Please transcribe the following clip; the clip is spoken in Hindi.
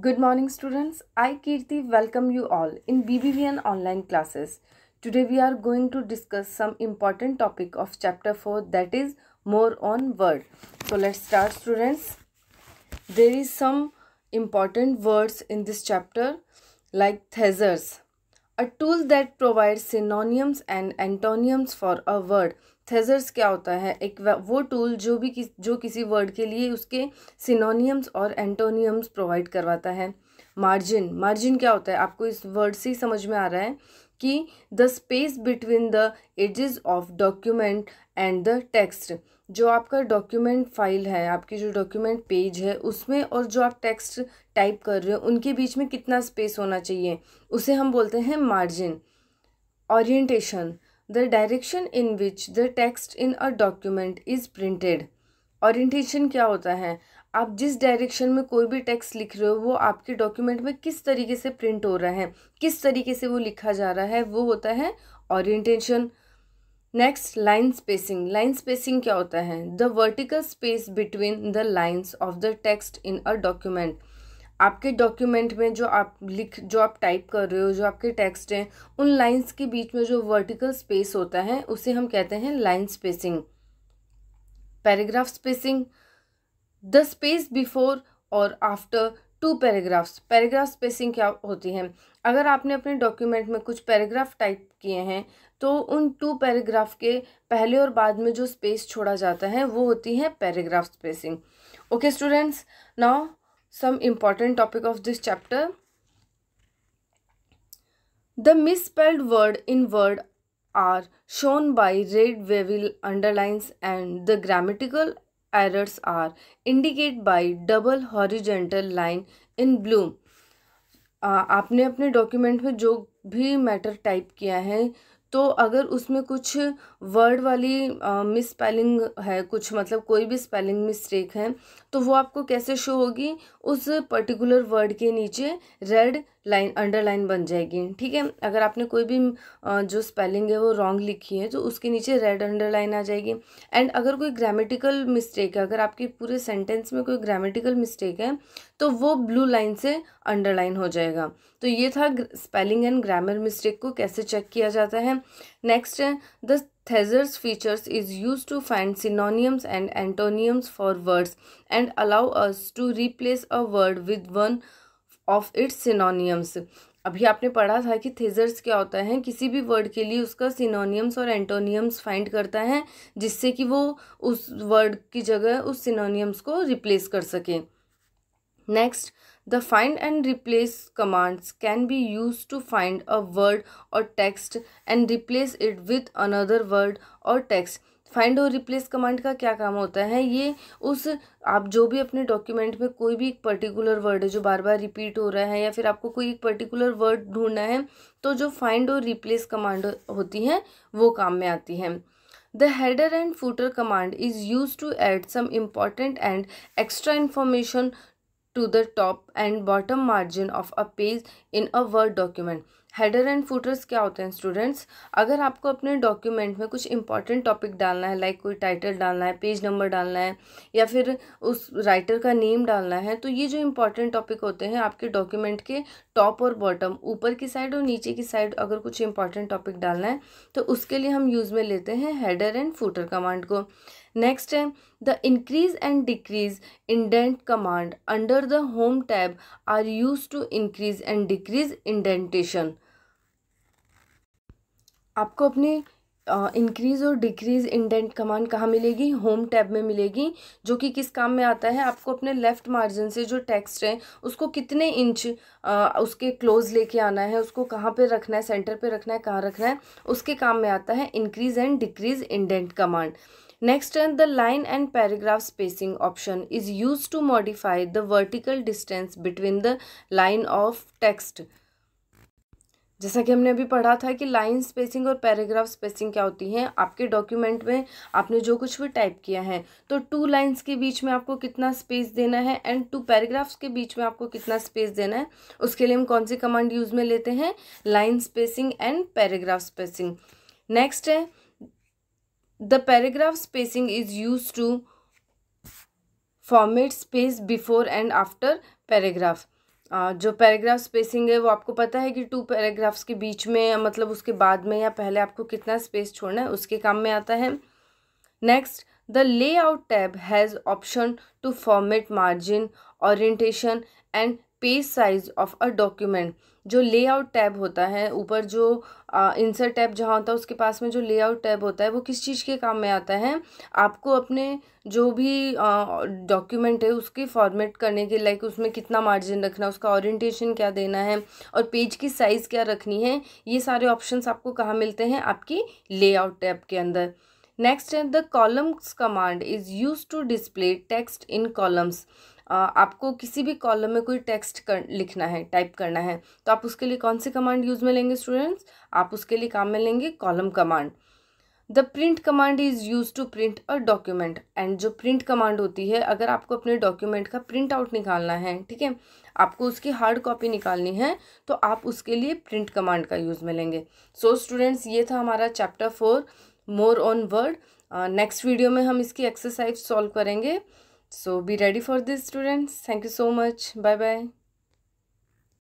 Good morning students, I Kirti welcome you all in BBVN online classes. Today we are going to discuss some important topic of chapter 4 that is more on word. So let's start students. There is some important words in this chapter like thesaurus, a tool that provides synonyms and antonyms for a word थेजर्स क्या होता है एक वो टूल जो भी किस जो किसी वर्ड के लिए उसके सिनोनियम्स और एंटोनियम्स प्रोवाइड करवाता है मार्जिन मार्जिन क्या होता है आपको इस वर्ड से ही समझ में आ रहा है कि the space between the edges of document and the text जो आपका डॉक्यूमेंट फाइल है आपकी जो डॉक्यूमेंट पेज है उसमें और जो आप टेक्स्ट टाइप कर रहे हो उनके बीच में कितना स्पेस होना चाहिए उसे हम बोलते हैं margin orientation the direction in which the text in a document is printed orientation क्या होता है आप जिस डायरेक्शन में कोई भी टेक्स्ट लिख रहे हो वो आपके डॉक्यूमेंट में किस तरीके से प्रिंट हो रहा है किस तरीके से वो लिखा जा रहा है वो होता है orientation next line spacing line spacing क्या होता है the vertical space between the lines of the text in a document आपके डॉक्यूमेंट में जो आप लिख जो आप टाइप कर रहे हो जो आपके टेक्स्ट हैं उन लाइंस के बीच में जो वर्टिकल स्पेस होता है उसे हम कहते हैं line spacing paragraph spacing the space before और after two paragraphs paragraph spacing क्या होती है अगर आपने अपने डॉक्यूमेंट में कुछ पैराग्राफ टाइप किए हैं तो उन टू पैराग्राफ के पहले और बाद में जो स्पेस छोड़ा जाता है वो होती है paragraph spacing okay students now some important topic of this chapter the misspelled word in word are shown by red wavy underlines and the grammatical errors are indicate by double horizontal line in blue uh, आपने अपने डॉक्यूमेंट में जो भी मैटर टाइप किया है तो अगर उसमें कुछ वर्ड वाली मिस स्पेलिंग है कुछ मतलब कोई भी स्पेलिंग मिस्टेक है तो वो आपको कैसे शो होगी उस पर्टिकुलर वर्ड के नीचे रेड लाइन अंडरलाइन बन जाएगी ठीक है अगर आपने कोई भी जो स्पेलिंग है वो रॉन्ग लिखी है तो उसके नीचे रेड अंडरलाइन आ जाएगी एंड अगर कोई ग्रामेटिकल मिस्टेक है अगर आपके पूरे सेंटेंस में कोई ग्रामेटिकल मिस्टेक है तो वो ब्लू लाइन से अंडरलाइन हो जाएगा तो ये था स्पेलिंग एंड ग्रामर मिस्टेक को कैसे चेक किया जाता है नेक्स्ट है the thesaurus features is use to find synonyms and antonyms for words and allow us to replace a word with one of its synonyms अभी आपने पढ़ा था कि थेजर्स क्या होता है किसी भी वर्ड के लिए उसका सिनोनियम्स और एंटोनियम्स फाइंड करता है जिससे कि वो उस वर्ड की जगह उस सिनोनियम्स को रिप्लेस कर सके next the find and replace commands can be use to find a word और text and replace it with another word और टेक्स्ट फाइंड और रिप्लेस कमांड का क्या काम होता है ये उस आप जो भी अपने डॉक्यूमेंट में कोई भी एक पर्टिकुलर वर्ड है जो बार बार रिपीट हो रहा है या फिर आपको कोई एक पर्टिकुलर वर्ड ढूंढना है तो जो फाइंड और रिप्लेस कमांड होती है वो काम में आती है the header and footer command is use to add some important and extra information to the top and bottom margin of a page in a word document header and footers क्या होते हैं स्टूडेंट्स अगर आपको अपने डॉक्यूमेंट में कुछ इंपॉर्टेंट टॉपिक डालना है लाइक like कोई टाइटल डालना है पेज नंबर डालना है या फिर उस राइटर का नेम डालना है तो ये जो इंपॉर्टेंट टॉपिक होते हैं आपके डॉक्यूमेंट के टॉप और बॉटम ऊपर की साइड और नीचे की साइड अगर कुछ इंपॉर्टेंट टॉपिक डालना है तो उसके लिए हम यूज़ में लेते हैं हेडर एंड फूटर कमांड को नेक्स्ट है the increase and decrease indent command under the home tag tab are used to increase and decrease indentation आपको अपने इंक्रीज़ और डिक्रीज़ इंडेंट कमांड कहाँ मिलेगी होम टैब में मिलेगी जो कि किस काम में आता है आपको अपने लेफ़्ट मार्जिन से जो टेक्स्ट है उसको कितने इंच आ, उसके क्लोज लेके आना है उसको कहाँ पे रखना है सेंटर पे रखना है कहाँ रखना है उसके काम में आता है increase and decrease indent command Next, the line and paragraph spacing option is used to modify the vertical distance between the line of text. जैसा कि हमने अभी पढ़ा था कि लाइन स्पेसिंग और पैराग्राफ स्पेसिंग क्या होती है आपके डॉक्यूमेंट में आपने जो कुछ भी टाइप किया है तो टू लाइंस के बीच में आपको कितना स्पेस देना है एंड टू पैराग्राफ्स के बीच में आपको कितना स्पेस देना है उसके लिए हम कौन सी कमांड यूज़ में लेते हैं line spacing and paragraph spacing next है The paragraph spacing is used to format space before and after paragraph जो पैराग्राफ स्पेसिंग है वो आपको पता है कि टू पैराग्राफ्स के बीच में या मतलब उसके बाद में या पहले आपको कितना स्पेस छोड़ना है उसके काम में आता है next the layout tab has option to format margin orientation and page size of a document जो लेआउट टैब होता है ऊपर जो इंसर्ट टैब जहाँ होता है उसके पास में जो लेआउट टैब होता है वो किस चीज़ के काम में आता है आपको अपने जो भी डॉक्यूमेंट है उसकी फॉर्मेट करने के लाइक उसमें कितना मार्जिन रखना उसका ओरिएंटेशन क्या देना है और पेज की साइज़ क्या रखनी है ये सारे ऑप्शंस आपको कहाँ मिलते हैं आपकी लेआउट टैब के अंदर नेक्स्ट है the columns command is use to display text in columns आपको किसी भी कॉलम में कोई टेक्स्ट कर लिखना है टाइप करना है तो आप उसके लिए कौन सी कमांड यूज़ में लेंगे स्टूडेंट्स आप उसके लिए काम में लेंगे column command the print command is use to print a document and जो प्रिंट कमांड होती है अगर आपको अपने डॉक्यूमेंट का प्रिंट आउट निकालना है ठीक है आपको उसकी हार्ड कॉपी निकालनी है तो आप उसके लिए प्रिंट कमांड का यूज़ में लेंगे सो so, स्टूडेंट्स ये था हमारा chapter four more on word next video में हम इसकी एक्सरसाइज सॉल्व करेंगे So be ready for this students. Thank you so much. Bye bye.